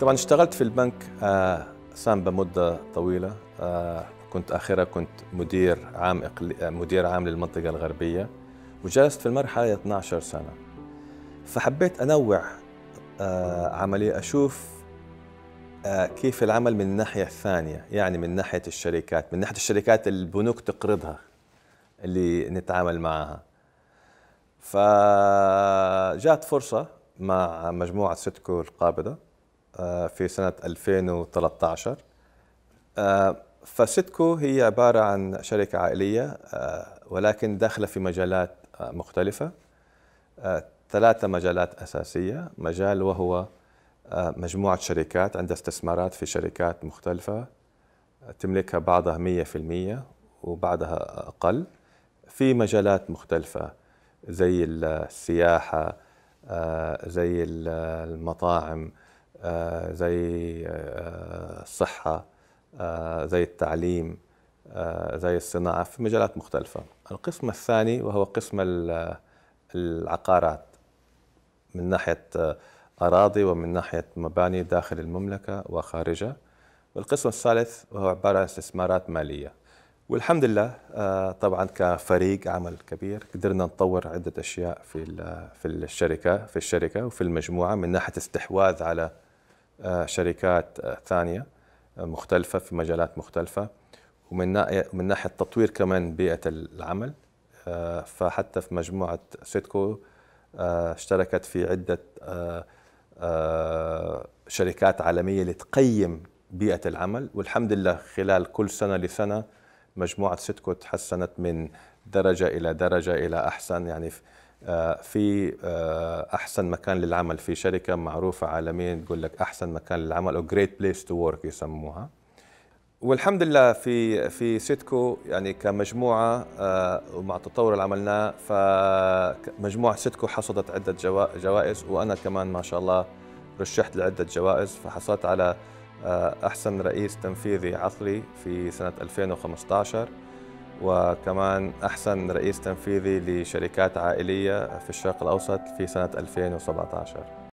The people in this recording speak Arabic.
طبعا اشتغلت في البنك آه، سامبا مدة طويلة آه، كنت آخرها كنت مدير عام مدير عام للمنطقة الغربية وجلست في المرحلة 12 سنة فحبيت أنوع آه، عملي أشوف كيف العمل من الناحية الثانية يعني من ناحية الشركات من ناحية الشركات اللي البنوك تقرضها اللي نتعامل معها فجاءت فرصة مع مجموعة ستكو القابضة آه، في سنة 2013 آه، فستكو هي عبارة عن شركة عائلية آه، ولكن داخلة في مجالات مختلفة ثلاثة مجالات أساسية مجال وهو مجموعة شركات عندها استثمارات في شركات مختلفة تملكها بعضها 100% وبعضها أقل في مجالات مختلفة زي السياحة زي المطاعم آه، زي آه، الصحة آه، زي التعليم زي الصناعة في مجالات مختلفة القسم الثاني وهو قسم العقارات من ناحية أراضي ومن ناحية مباني داخل المملكة وخارجها والقسم الثالث وهو عبارة عن استثمارات مالية والحمد لله طبعا كفريق عمل كبير قدرنا نطور عدة أشياء في في الشركة في الشركة وفي المجموعة من ناحية استحواذ على آه، شركات آه، ثانيه آه، مختلفه في مجالات مختلفه ومن من ناحيه تطوير كمان بيئه العمل فحتى في مجموعه سيتكو اشتركت في عده شركات عالميه لتقيم بيئه العمل والحمد لله خلال كل سنه لسنه مجموعه سيتكو تحسنت من درجه الى درجه الى احسن يعني آه، في آه، احسن مكان للعمل في شركه معروفه عالميا تقول لك احسن مكان للعمل او جريت بليس تو ورك يسموها والحمد لله في في سيتكو يعني كمجموعه آه، ومع التطور اللي عملناه فمجموعه سيتكو حصدت عده جوائز وانا كمان ما شاء الله رشحت لعده جوائز فحصلت على احسن رئيس تنفيذي عقلي في سنه 2015 وكمان أحسن رئيس تنفيذي لشركات عائلية في الشرق الأوسط في سنة 2017